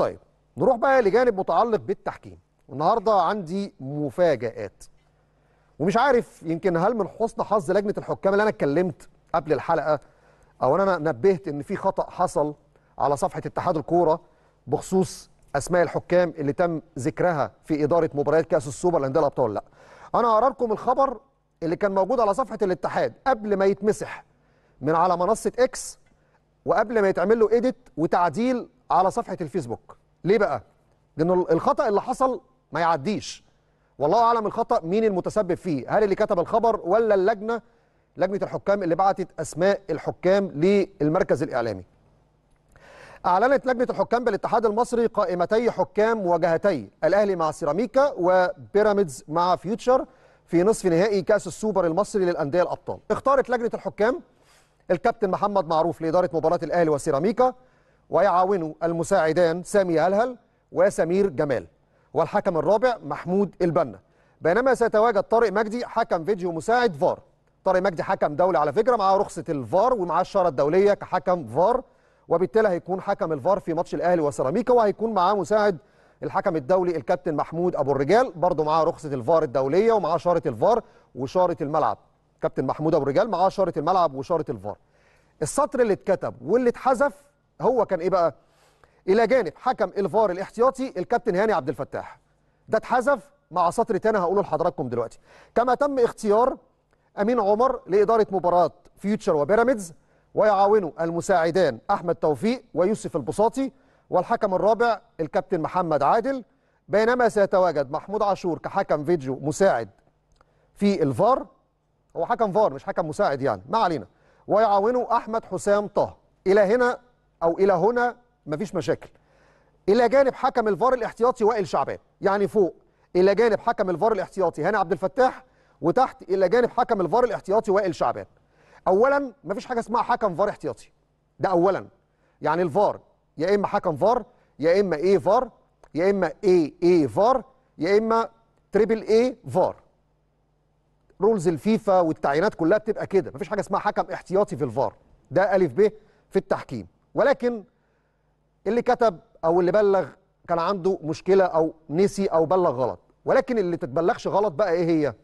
طيب نروح بقى لجانب متعلق بالتحكيم النهارده عندي مفاجآت ومش عارف يمكن هل من حسن حظ لجنه الحكام اللي انا اتكلمت قبل الحلقه او انا نبهت ان في خطا حصل على صفحه اتحاد الكوره بخصوص اسماء الحكام اللي تم ذكرها في اداره مباريات كاس السوبر الانديه الابطال لا انا هقرا لكم الخبر اللي كان موجود على صفحه الاتحاد قبل ما يتمسح من على منصه اكس وقبل ما يتعمل له ايديت وتعديل على صفحه الفيسبوك ليه بقى لان الخطا اللي حصل ما يعديش والله اعلم الخطا مين المتسبب فيه هل اللي كتب الخبر ولا اللجنه لجنه الحكام اللي بعتت اسماء الحكام للمركز الاعلامي اعلنت لجنه الحكام بالاتحاد المصري قائمتي حكام مواجهتي الاهلي مع سيراميكا وبيراميدز مع فيوتشر في نصف نهائي كاس السوبر المصري للانديه الابطال اختارت لجنه الحكام الكابتن محمد معروف لاداره مباراه الاهلي وسيراميكا ويعاونه المساعدان سامي هلهل وسمير جمال والحكم الرابع محمود البنا بينما سيتواجد طارق مجدي حكم فيديو مساعد فار طارق مجدي حكم دولي على فكره معاه رخصه الفار ومعاه الشاره الدوليه كحكم فار وبالتالي هيكون حكم الفار في ماتش الاهلي وسيراميكا وهيكون معاه مساعد الحكم الدولي الكابتن محمود ابو الرجال برضه معاه رخصه الفار الدوليه ومعاه شاره الفار وشاره الملعب كابتن محمود ابو الرجال معاه شاره الملعب وشاره الفار السطر اللي اتكتب واللي اتحذف هو كان ايه بقى الى جانب حكم الفار الاحتياطي الكابتن هاني عبد الفتاح ده اتحذف مع سطر تاني هقوله لحضراتكم دلوقتي كما تم اختيار امين عمر لاداره مباراه فيوتشر وبيراميدز ويعاونه المساعدان احمد توفيق ويوسف البساطي والحكم الرابع الكابتن محمد عادل بينما سيتواجد محمود عاشور كحكم فيديو مساعد في الفار هو حكم فار مش حكم مساعد يعني ما علينا ويعاونه احمد حسام طه الى هنا او الى هنا مفيش مشاكل الى جانب حكم الفار الاحتياطي وائل شعبان يعني فوق الى جانب حكم الفار الاحتياطي هاني عبد الفتاح وتحت الى جانب حكم الفار الاحتياطي وائل شعبان اولا مفيش حاجه اسمها حكم فار احتياطي ده اولا يعني الفار يا اما حكم فار يا اما ايه فار يا اما اي اي فار يا اما تريبل اي فار رولز الفيفا والتعيينات كلها بتبقى كده مفيش حاجه اسمها حكم احتياطي في الفار ده الف ب في التحكيم ولكن اللي كتب او اللي بلغ كان عنده مشكله او نسي او بلغ غلط ولكن اللي تتبلغش غلط بقى ايه هي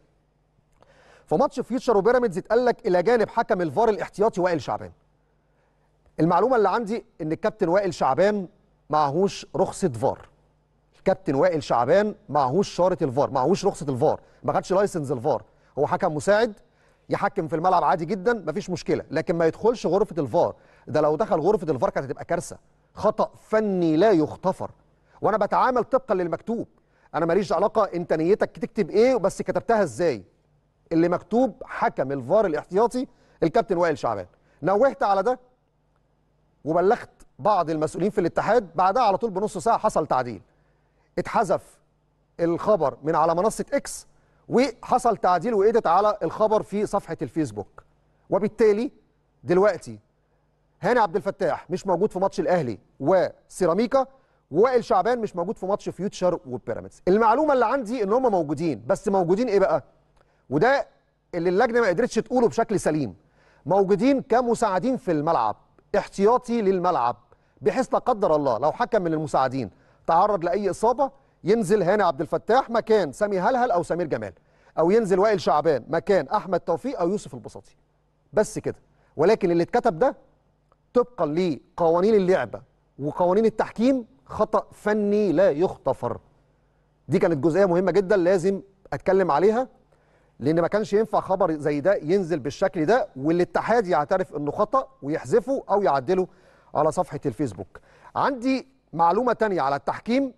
في ماتش فيوتشر وبيراميدز اتقال لك الى جانب حكم الفار الاحتياطي وائل شعبان المعلومه اللي عندي ان الكابتن وائل شعبان معهوش رخصه فار الكابتن وائل شعبان معهوش شاره الفار معهوش رخصه الفار ما خدش لايسنس الفار هو حكم مساعد يحكم في الملعب عادي جدا مفيش مشكله لكن ما يدخلش غرفه الفار ده لو دخل غرفه الفار كانت هتبقى كارثه خطا فني لا يغتفر وانا بتعامل طبقا للمكتوب انا ماليش علاقه انت نيتك تكتب ايه بس كتبتها ازاي اللي مكتوب حكم الفار الاحتياطي الكابتن وائل شعبان نوهت على ده وبلغت بعض المسؤولين في الاتحاد بعدها على طول بنص ساعه حصل تعديل اتحذف الخبر من على منصه اكس وحصل تعديل وإيدت على الخبر في صفحه الفيسبوك وبالتالي دلوقتي هاني عبد الفتاح مش موجود في ماتش الاهلي وسيراميكا وائل شعبان مش موجود في ماتش فيوتشر وبيراميدز المعلومه اللي عندي ان هم موجودين بس موجودين ايه بقى وده اللي اللجنه ما قدرتش تقوله بشكل سليم موجودين كمساعدين في الملعب احتياطي للملعب بحيث لا قدر الله لو حكم من المساعدين تعرض لاي اصابه ينزل هاني عبد الفتاح مكان سامي هلهل او سمير جمال او ينزل وائل شعبان مكان احمد توفيق او يوسف البساطي بس كده ولكن اللي اتكتب ده طبقا لقوانين اللعبه وقوانين التحكيم خطا فني لا يختفر دي كانت جزئيه مهمه جدا لازم اتكلم عليها لان ما كانش ينفع خبر زي ده ينزل بالشكل ده والاتحاد يعترف انه خطا ويحذفه او يعدله على صفحه الفيسبوك عندي معلومه تانية على التحكيم